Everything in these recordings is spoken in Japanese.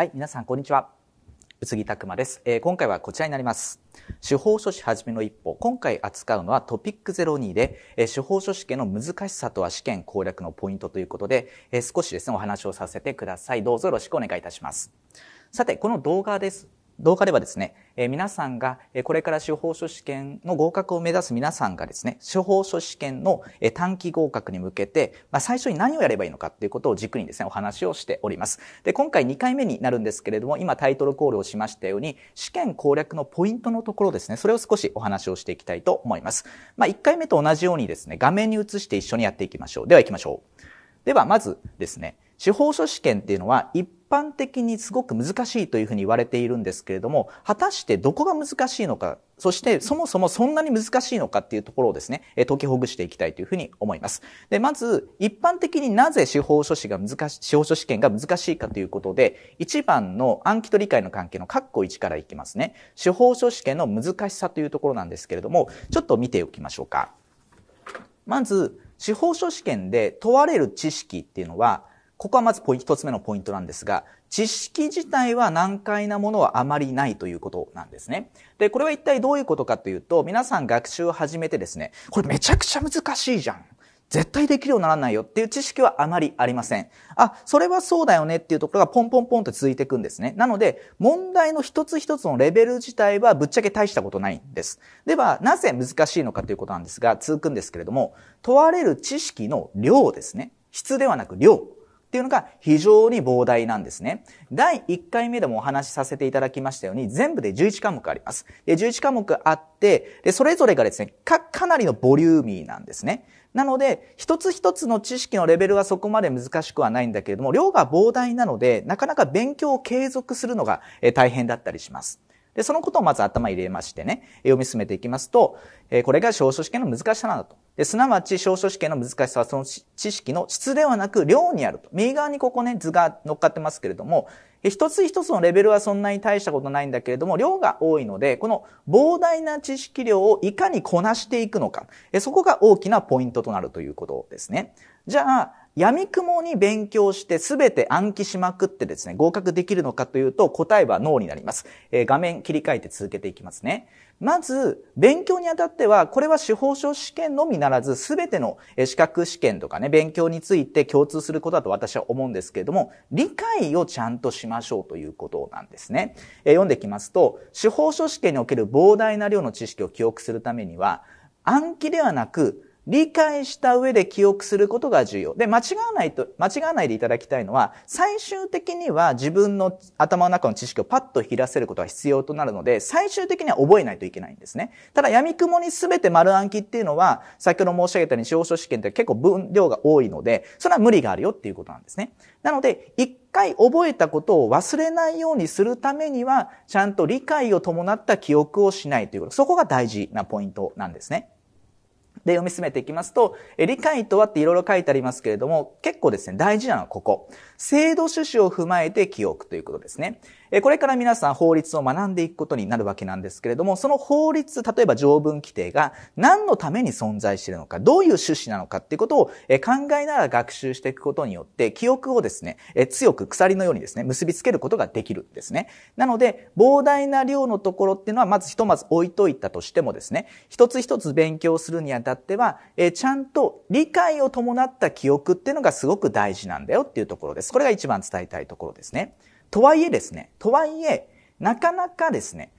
はい、皆さん、こんにちは。宇津木拓馬です、えー、今回はこちらになります。司法書士はじめの一歩。今回扱うのはトピック02で、えー、司法書士系の難しさとは試験攻略のポイントということで、えー、少しですね、お話をさせてください。どうぞよろしくお願いいたします。さて、この動画です動画ではですね、え皆さんが、これから司法書試験の合格を目指す皆さんがですね、司法書試験の、短期合格に向けて、まあ、最初に何をやればいいのかということを軸にですね、お話をしております。で、今回2回目になるんですけれども、今タイトルコールをしましたように、試験攻略のポイントのところですね、それを少しお話をしていきたいと思います。まあ、1回目と同じようにですね、画面に移して一緒にやっていきましょう。では行きましょう。では、まずですね、司法書試験っていうのは一般的にすごく難しいというふうに言われているんですけれども、果たしてどこが難しいのか、そしてそもそもそんなに難しいのかっていうところをですね、解きほぐしていきたいというふうに思います。で、まず、一般的になぜ司法書士が難し、司法書士験が難しいかということで、1番の暗記と理解の関係の括弧1からいきますね。司法書士験の難しさというところなんですけれども、ちょっと見ておきましょうか。まず、司法書士験で問われる知識っていうのは、ここはまずポイント、一つ目のポイントなんですが、知識自体は難解なものはあまりないということなんですね。で、これは一体どういうことかというと、皆さん学習を始めてですね、これめちゃくちゃ難しいじゃん。絶対できるようにならないよっていう知識はあまりありません。あ、それはそうだよねっていうところがポンポンポンと続いていくんですね。なので、問題の一つ一つのレベル自体はぶっちゃけ大したことないんです。では、なぜ難しいのかということなんですが、続くんですけれども、問われる知識の量ですね。質ではなく量っていうのが非常に膨大なんですね。第1回目でもお話しさせていただきましたように、全部で11科目あります。で、11科目あって、で、それぞれがですね、か、かなりのボリューミーなんですね。なので、一つ一つの知識のレベルはそこまで難しくはないんだけれども、量が膨大なので、なかなか勉強を継続するのが大変だったりします。で、そのことをまず頭入れましてね、読み進めていきますと、えこれが少書試験の難しさなんだと。ですなわち、少書試験の難しさはその知識の質ではなく量にあると。右側にここね、図が乗っかってますけれども、一つ一つのレベルはそんなに大したことないんだけれども、量が多いので、この膨大な知識量をいかにこなしていくのか、そこが大きなポイントとなるということですね。じゃあ、闇雲に勉強して全て暗記しまくってですね、合格できるのかというと答えは no になります。えー、画面切り替えて続けていきますね。まず、勉強にあたっては、これは司法書試験のみならず、全ての資格試験とかね、勉強について共通することだと私は思うんですけれども、理解をちゃんとしましょうということなんですね。えー、読んでいきますと、司法書試験における膨大な量の知識を記憶するためには、暗記ではなく、理解した上で記憶することが重要。で、間違わないと、間違わないでいただきたいのは、最終的には自分の頭の中の知識をパッと引き出せることが必要となるので、最終的には覚えないといけないんですね。ただ、闇雲に全て丸暗記っていうのは、先ほど申し上げたように司法書試験って結構分量が多いので、それは無理があるよっていうことなんですね。なので、一回覚えたことを忘れないようにするためには、ちゃんと理解を伴った記憶をしないということ。そこが大事なポイントなんですね。で、読み進めていきますと、理解とはっていろいろ書いてありますけれども、結構ですね、大事なのはここ。制度趣旨を踏まえて記憶ということですね。これから皆さん法律を学んでいくことになるわけなんですけれども、その法律、例えば条文規定が何のために存在しているのか、どういう趣旨なのかっていうことを考えながら学習していくことによって、記憶をですね、強く鎖のようにですね、結びつけることができるんですね。なので、膨大な量のところっていうのは、まずひとまず置いといたとしてもですね、一つ一つ勉強するにあたっては、ちゃんと理解を伴った記憶っていうのがすごく大事なんだよっていうところです。これが一番伝えたいところですね。とはいえですね、とはいえ、なかなかですね、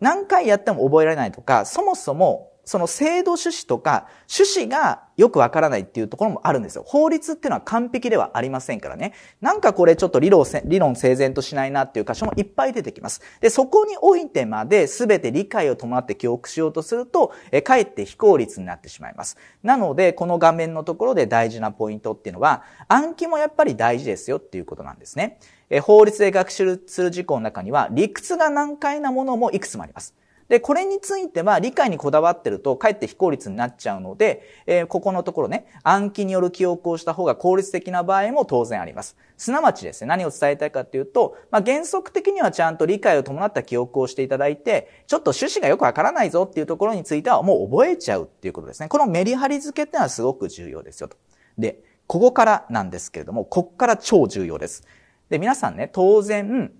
何回やっても覚えられないとか、そもそも、その制度趣旨とか、趣旨がよくわからないっていうところもあるんですよ。法律っていうのは完璧ではありませんからね。なんかこれちょっと理論理論整然としないなっていう箇所もいっぱい出てきます。で、そこにおいてまで全て理解を伴って記憶しようとすると、えかえって非効率になってしまいます。なので、この画面のところで大事なポイントっていうのは、暗記もやっぱり大事ですよっていうことなんですね。え法律で学習する事項の中には、理屈が難解なものもいくつもあります。で、これについては理解にこだわってると、かえって非効率になっちゃうので、えー、ここのところね、暗記による記憶をした方が効率的な場合も当然あります。すなわちですね、何を伝えたいかっていうと、まあ、原則的にはちゃんと理解を伴った記憶をしていただいて、ちょっと趣旨がよくわからないぞっていうところについてはもう覚えちゃうっていうことですね。このメリハリ付けっていうのはすごく重要ですよと。で、ここからなんですけれども、ここから超重要です。で、皆さんね、当然、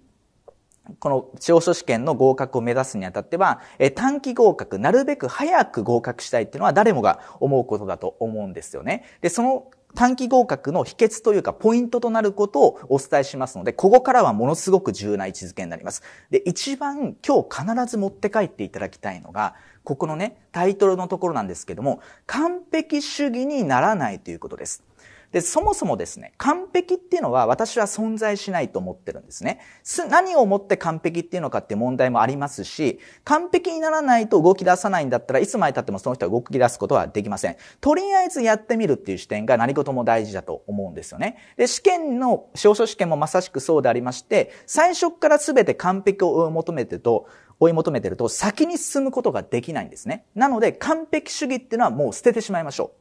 この地方書試験の合格を目指すにあたっては、え短期合格、なるべく早く合格したいっていうのは誰もが思うことだと思うんですよね。で、その短期合格の秘訣というかポイントとなることをお伝えしますので、ここからはものすごく重要な位置づけになります。で、一番今日必ず持って帰っていただきたいのが、ここのね、タイトルのところなんですけども、完璧主義にならないということです。で、そもそもですね、完璧っていうのは私は存在しないと思ってるんですね。す、何をもって完璧っていうのかって問題もありますし、完璧にならないと動き出さないんだったらいつまで経ってもその人は動き出すことはできません。とりあえずやってみるっていう視点が何事も大事だと思うんですよね。で、試験の、少書試験もまさしくそうでありまして、最初から全て完璧を追い求めてと、追い求めてると先に進むことができないんですね。なので完璧主義っていうのはもう捨ててしまいましょう。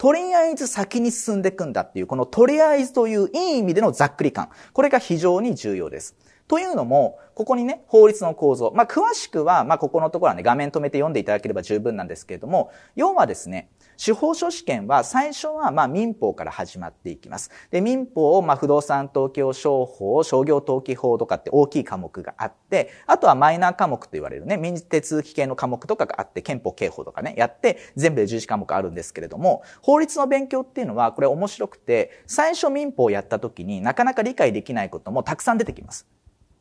とりあえず先に進んでいくんだっていう、このとりあえずといういい意味でのざっくり感。これが非常に重要です。というのも、ここにね、法律の構造。まあ、詳しくは、まあ、ここのところはね、画面止めて読んでいただければ十分なんですけれども、要はですね、司法書士権は最初はま民法から始まっていきます。で、民法をま不動産登記商法、商業登記法とかって大きい科目があって、あとはマイナー科目と言われるね、民事手続き系の科目とかがあって、憲法刑法とかね、やって、全部で11科目あるんですけれども、法律の勉強っていうのはこれ面白くて、最初民法をやった時になかなか理解できないこともたくさん出てきます。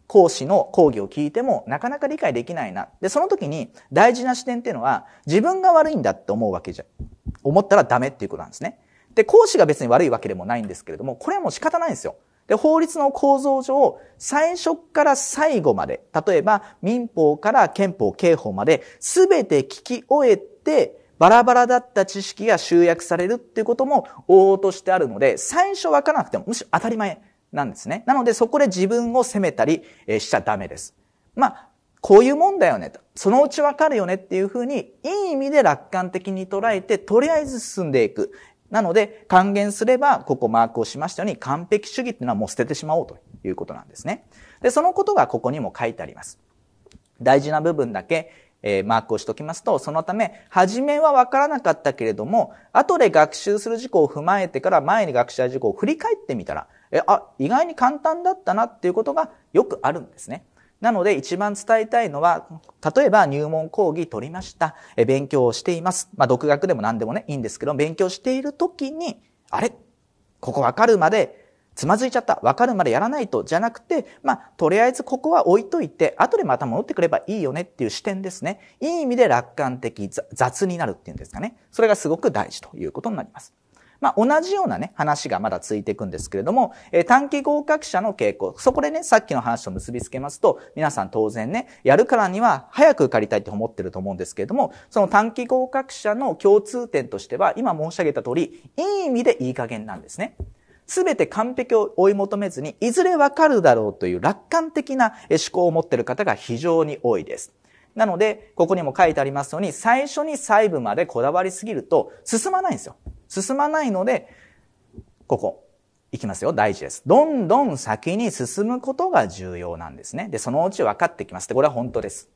講師の講義を聞いてもなかなか理解できないな。で、その時に大事な視点っていうのは自分が悪いんだって思うわけじゃん。思ったらダメっていうことなんですね。で、講師が別に悪いわけでもないんですけれども、これはもう仕方ないんですよ。で、法律の構造上、最初から最後まで、例えば民法から憲法、刑法まで、すべて聞き終えて、バラバラだった知識が集約されるっていうことも往としてあるので、最初わからなくてもむしろ当たり前なんですね。なのでそこで自分を責めたりしちゃダメです。まあ、こういうもんだよねと。そのうちわかるよねっていうふうに、いい意味で楽観的に捉えて、とりあえず進んでいく。なので、還元すれば、ここマークをしましたように、完璧主義っていうのはもう捨ててしまおうということなんですね。で、そのことがここにも書いてあります。大事な部分だけ、えー、マークをしておきますと、そのため、初めは分からなかったけれども、後で学習する事項を踏まえてから前に学習した事項を振り返ってみたら、え、あ、意外に簡単だったなっていうことがよくあるんですね。なので一番伝えたいのは、例えば入門講義取りました。え勉強をしています。まあ、独学でも何でもね、いいんですけど、勉強しているときに、あれここわかるまで、つまずいちゃった。わかるまでやらないと。じゃなくて、まあ、とりあえずここは置いといて、後でまた戻ってくればいいよねっていう視点ですね。いい意味で楽観的、雑になるっていうんですかね。それがすごく大事ということになります。まあ、同じようなね、話がまだついていくんですけれども、えー、短期合格者の傾向、そこでね、さっきの話と結びつけますと、皆さん当然ね、やるからには早く受かりたいと思ってると思うんですけれども、その短期合格者の共通点としては、今申し上げた通り、いい意味でいい加減なんですね。すべて完璧を追い求めずに、いずれわかるだろうという楽観的な思考を持っている方が非常に多いです。なので、ここにも書いてありますように、最初に細部までこだわりすぎると進まないんですよ。進まないので、ここ。いきますよ。大事です。どんどん先に進むことが重要なんですね。で、そのうち分かってきます。で、これは本当です。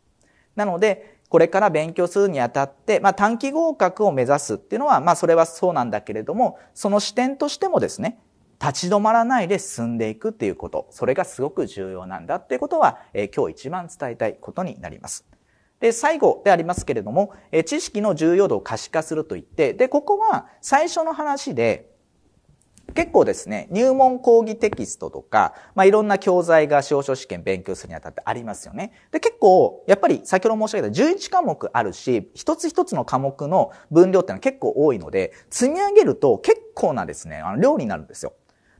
なので、これから勉強するにあたって、まあ、短期合格を目指すっていうのは、まあ、それはそうなんだけれども、その視点としてもですね、立ち止まらないで進んでいくっていうこと、それがすごく重要なんだっていうことは、えー、今日一番伝えたいことになります。で、最後でありますけれども、知識の重要度を可視化すると言って、で、ここは最初の話で、結構ですね、入門講義テキストとか、まあ、いろんな教材が司法書試験勉強するにあたってありますよね。で、結構、やっぱり先ほど申し上げた11科目あるし、一つ一つの科目の分量ってのは結構多いので、積み上げると結構なですね、あの量になるんですよ。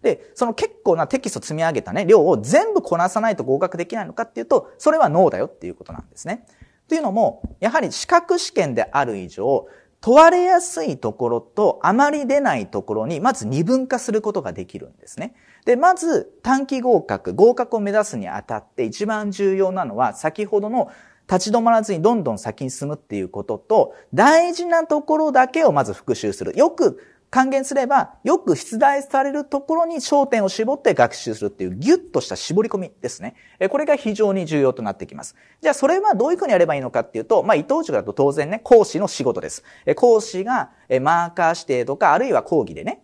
で、その結構なテキスト積み上げたね、量を全部こなさないと合格できないのかっていうと、それはノーだよっていうことなんですね。というのも、やはり資格試験である以上、問われやすいところとあまり出ないところにまず二分化することができるんですね。で、まず短期合格、合格を目指すにあたって一番重要なのは先ほどの立ち止まらずにどんどん先に進むっていうことと大事なところだけをまず復習する。よく還元すれば、よく出題されるところに焦点を絞って学習するっていうギュッとした絞り込みですね。これが非常に重要となってきます。じゃあそれはどういうふうにやればいいのかっていうと、まあ伊藤塾だと当然ね、講師の仕事です。講師がマーカー指定とか、あるいは講義でね、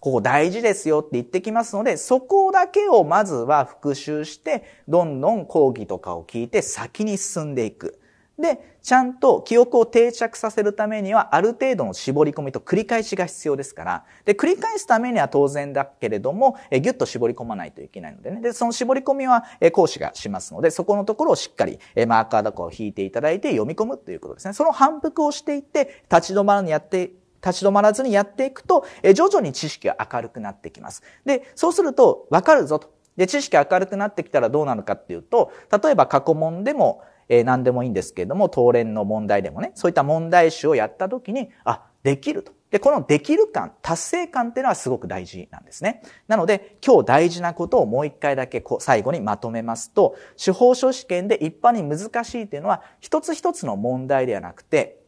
ここ大事ですよって言ってきますので、そこだけをまずは復習して、どんどん講義とかを聞いて先に進んでいく。で、ちゃんと記憶を定着させるためには、ある程度の絞り込みと繰り返しが必要ですから、で、繰り返すためには当然だけれども、えぎゅっと絞り込まないといけないのでね。で、その絞り込みは、え講師がしますので、そこのところをしっかり、えマーカーだこを引いていただいて読み込むということですね。その反復をしていって、立ち止まらにやって立ち止まらずにやっていくと、え徐々に知識が明るくなってきます。で、そうすると、わかるぞと。で、知識明るくなってきたらどうなるかっていうと、例えば過去問でも、えー、何でもいいんですけれども、当連の問題でもね、そういった問題集をやった時に、あ、できると。で、このできる感、達成感っていうのはすごく大事なんですね。なので、今日大事なことをもう一回だけこう最後にまとめますと、司法書試験で一般に難しいっていうのは、一つ一つの問題ではなくて、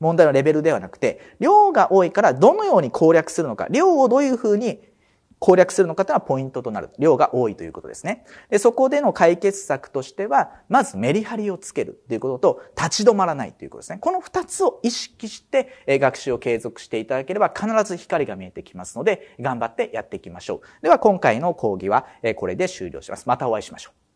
問題のレベルではなくて、量が多いからどのように攻略するのか、量をどういうふうに攻略するのかというのはポイントとなる。量が多いということですね。でそこでの解決策としては、まずメリハリをつけるということと、立ち止まらないということですね。この二つを意識して、学習を継続していただければ必ず光が見えてきますので、頑張ってやっていきましょう。では今回の講義は、これで終了します。またお会いしましょう。